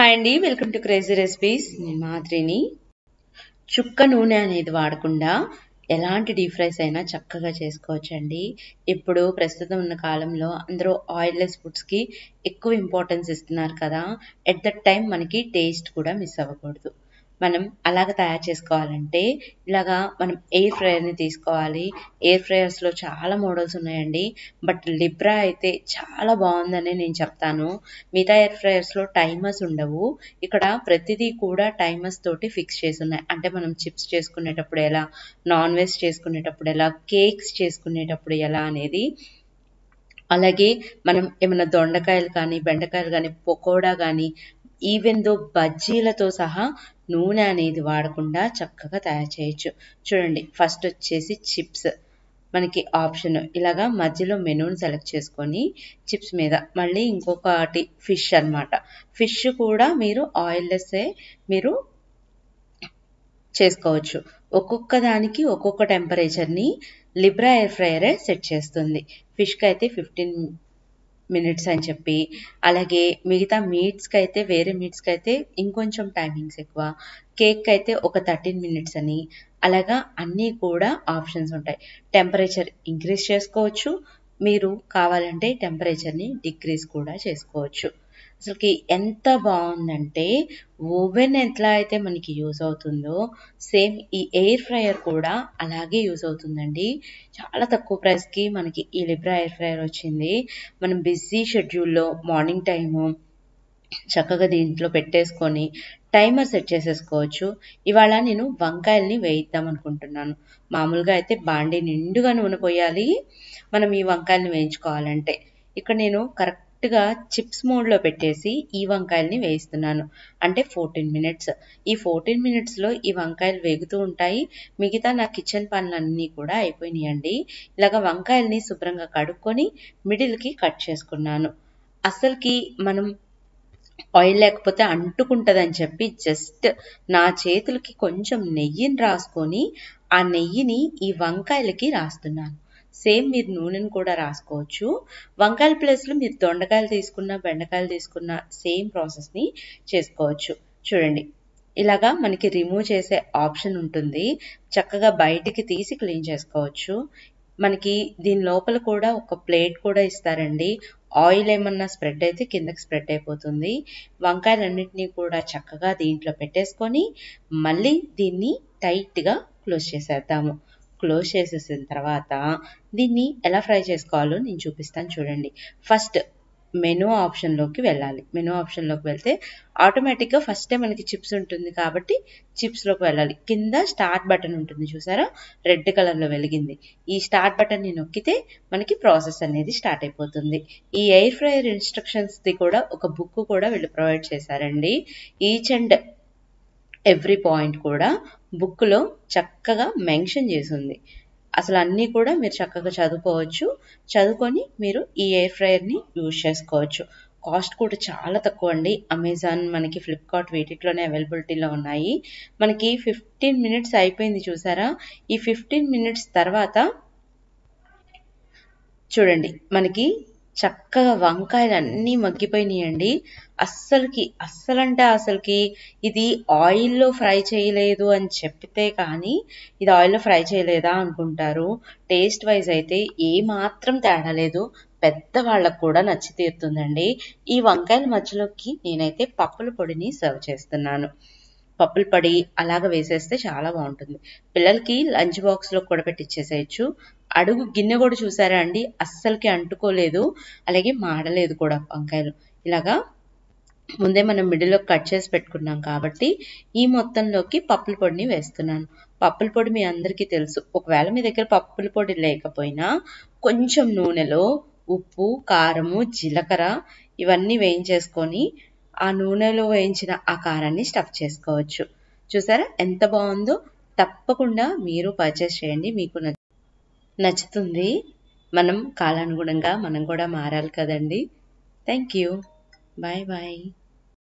hi అండి welcome to crazy recipes నేను మాధురిని చుక్క నూనె అనేది వాడకుండా ఎలాంటి డీప్ ఫ్రైస్ అయినా చక్కగా చేసుకోవచ్చండి ఇప్పుడు ప్రస్తుతం ఉన్న కాలంలో అందరూ ఆయిల్లెస్ ఫుడ్స్కి ఎక్కువ ఇంపార్టెన్స్ ఇస్తున్నారు కదా ఎట్ దట్ టైం మనకి టేస్ట్ కూడా మిస్ అవ్వకూడదు మనం అలాగ తయారు చేసుకోవాలంటే ఇలాగా మనం ఎయిర్ ని తీసుకోవాలి ఎయిర్ లో చాలా మోడల్స్ ఉన్నాయండి బట్ లిబ్రా అయితే చాలా బాగుందని నేను చెప్తాను మిగతా ఎయిర్ లో టైమర్స్ ఉండవు ఇక్కడ ప్రతిదీ కూడా టైమర్స్ తోటి ఫిక్స్ చేసి ఉన్నాయి అంటే మనం చిప్స్ చేసుకునేటప్పుడు ఎలా నాన్ వెజ్ చేసుకునేటప్పుడు ఎలా కేక్స్ చేసుకునేటప్పుడు ఎలా అనేది అలాగే మనం ఏమైనా దొండకాయలు కానీ బెండకాయలు కానీ పకోడా కానీ ఈవెన్ దో బజ్జీలతో సహా నూనె అనేది వాడకుండా చక్కగా తయారు చేయొచ్చు చూడండి ఫస్ట్ వచ్చేసి చిప్స్ మనకి ఆప్షన్ ఇలాగా మధ్యలో మెనూని సెలెక్ట్ చేసుకొని చిప్స్ మీద మళ్ళీ ఇంకొకటి ఫిష్ అనమాట ఫిష్ కూడా మీరు ఆయిల్లెస్సే మీరు చేసుకోవచ్చు ఒక్కొక్క దానికి ఒక్కొక్క టెంపరేచర్ని లిబ్రా ఎయిర్ ఫ్రైయరే సెట్ చేస్తుంది ఫిష్కి అయితే ఫిఫ్టీన్ మినిట్స్ అని చెప్పి అలాగే మిగతా మీట్స్కి అయితే వేరే మీట్స్కి అయితే ఇంకొంచెం టైమింగ్స్ ఎక్కువ కేక్ అయితే ఒక థర్టీన్ మినిట్స్ అని అలాగా అన్నీ కూడా ఆప్షన్స్ ఉంటాయి టెంపరేచర్ ఇంక్రీజ్ చేసుకోవచ్చు మీరు కావాలంటే టెంపరేచర్ని డిక్రీజ్ కూడా చేసుకోవచ్చు అసలుకి ఎంత బాగుందంటే ఓవెన్ ఎట్లా అయితే మనకి యూజ్ అవుతుందో సేమ్ ఈ ఎయిర్ ఫ్రయర్ కూడా అలాగే యూజ్ అవుతుందండి చాలా తక్కువ ప్రైస్కి మనకి ఈ లిబ్రా ఎయిర్ ఫ్రయర్ వచ్చింది మనం బిజీ షెడ్యూల్లో మార్నింగ్ టైము చక్కగా దీంట్లో పెట్టేసుకొని టైమర్ సెట్ చేసేసుకోవచ్చు ఇవాళ నేను వంకాయల్ని వేయిద్దాం అనుకుంటున్నాను మామూలుగా అయితే బాండీ నిండుగా నూనె పోయాలి మనం ఈ వంకాయల్ని వేయించుకోవాలంటే ఇక్కడ నేను కరెక్ట్ డైరెక్ట్గా చిప్స్ మోడ్లో పెట్టేసి ఈ వంకాయల్ని వేయిస్తున్నాను అంటే ఫోర్టీన్ మినిట్స్ ఈ ఫోర్టీన్ మినిట్స్లో ఈ వంకాయలు వేగుతూ ఉంటాయి మిగతా నా కిచెన్ పనులన్నీ కూడా అయిపోయినాయండి ఇలాగ వంకాయల్ని శుభ్రంగా కడుక్కొని మిడిల్కి కట్ చేసుకున్నాను అసలుకి మనం ఆయిల్ లేకపోతే అంటుకుంటుందని చెప్పి జస్ట్ నా చేతులకి కొంచెం నెయ్యిని రాసుకొని ఆ నెయ్యిని ఈ వంకాయలకి రాస్తున్నాను సేమ్ మీరు నూనెను కూడా రాసుకోవచ్చు వంకాయల ప్లేస్లో మీరు దొండకాయలు తీసుకున్న బెండకాయలు తీసుకున్న సేమ్ ప్రాసెస్ని చేసుకోవచ్చు చూడండి ఇలాగా మనకి రిమూవ్ చేసే ఆప్షన్ ఉంటుంది చక్కగా బయటికి తీసి క్లీన్ చేసుకోవచ్చు మనకి దీని లోపల కూడా ఒక ప్లేట్ కూడా ఇస్తారండి ఆయిల్ ఏమన్నా స్ప్రెడ్ అయితే కిందకి స్ప్రెడ్ అయిపోతుంది వంకాయలన్నింటినీ కూడా చక్కగా దీంట్లో పెట్టేసుకొని మళ్ళీ దీన్ని టైట్గా క్లోజ్ చేసేద్దాము క్లోజ్ చేసేసిన తర్వాత దీన్ని ఎలా ఫ్రై చేసుకోవాలో నేను చూపిస్తాను చూడండి ఫస్ట్ మెనూ ఆప్షన్లోకి వెళ్ళాలి మెనూ ఆప్షన్లోకి వెళ్తే ఆటోమేటిక్గా ఫస్టే మనకి చిప్స్ ఉంటుంది కాబట్టి చిప్స్లోకి వెళ్ళాలి కింద స్టార్ట్ బటన్ ఉంటుంది చూసారా రెడ్ కలర్లో వెలిగింది ఈ స్టార్ట్ బటన్ని నొక్కితే మనకి ప్రాసెస్ అనేది స్టార్ట్ అయిపోతుంది ఈ ఎయిర్ ఫ్రయర్ ఇన్స్ట్రక్షన్స్ది కూడా ఒక బుక్ కూడా వీళ్ళు ప్రొవైడ్ చేశారండి ఈచ్ అండ్ ఎవ్రీ పాయింట్ కూడా బుక్లో చక్కగా మెన్షన్ చేసి ఉంది అసలు అన్నీ కూడా మీరు చక్కగా చదువుకోవచ్చు చదువుకొని మీరు ఈ ఎయిర్ ఫ్రైయర్ని యూజ్ చేసుకోవచ్చు కాస్ట్ కూడా చాలా తక్కువ అండి అమెజాన్ మనకి ఫ్లిప్కార్ట్ వీటిలోనే అవైలబిలిటీలో ఉన్నాయి మనకి ఫిఫ్టీన్ మినిట్స్ అయిపోయింది చూసారా ఈ ఫిఫ్టీన్ మినిట్స్ తర్వాత చూడండి మనకి చక్కగా వంకాయలు అన్నీ మగ్గిపోయినాయండి అస్సలకి అస్సలంటే అసలుకి ఇది ఆయిల్లో ఫ్రై చేయలేదు అని చెప్తే కానీ ఇది ఆయిల్లో ఫ్రై చేయలేదా అనుకుంటారు టేస్ట్ వైజ్ అయితే ఏ మాత్రం తేడా లేదు పెద్ద వాళ్ళకు కూడా నచ్చి తీరుతుందండి ఈ వంకాయల మధ్యలోకి నేనైతే పప్పుల పొడిని సర్వ్ చేస్తున్నాను పప్పులు పడి అలాగ వేసేస్తే చాలా బాగుంటుంది పిల్లలకి లంచ్ బాక్స్లో కూడా పెట్టించేసేయచ్చు అడుగు గిన్నె కూడా చూసారా అండి అస్సలకి అంటుకోలేదు అలాగే మాడలేదు కూడా వంకాయలు ఇలాగా ముందే మనం మిడిల్లో కట్ చేసి పెట్టుకున్నాం కాబట్టి ఈ మొత్తంలోకి పప్పుల పొడిని వేస్తున్నాను పప్పుల పొడి మీ అందరికీ తెలుసు ఒకవేళ మీ దగ్గర పప్పుల పొడి లేకపోయినా కొంచెం నూనెలో ఉప్పు కారము జీలకర్ర ఇవన్నీ వేయించేసుకొని ఆ నూనెలో వేయించిన ఆ కారాన్ని స్టఫ్ చేసుకోవచ్చు చూసారా ఎంత బాగుందో తప్పకుండా మీరు పర్చేస్ చేయండి మీకు నచ్చుతుంది మనం కాలానుగుణంగా మనం కూడా మారాలి కదండి థ్యాంక్ యూ బాయ్ బాయ్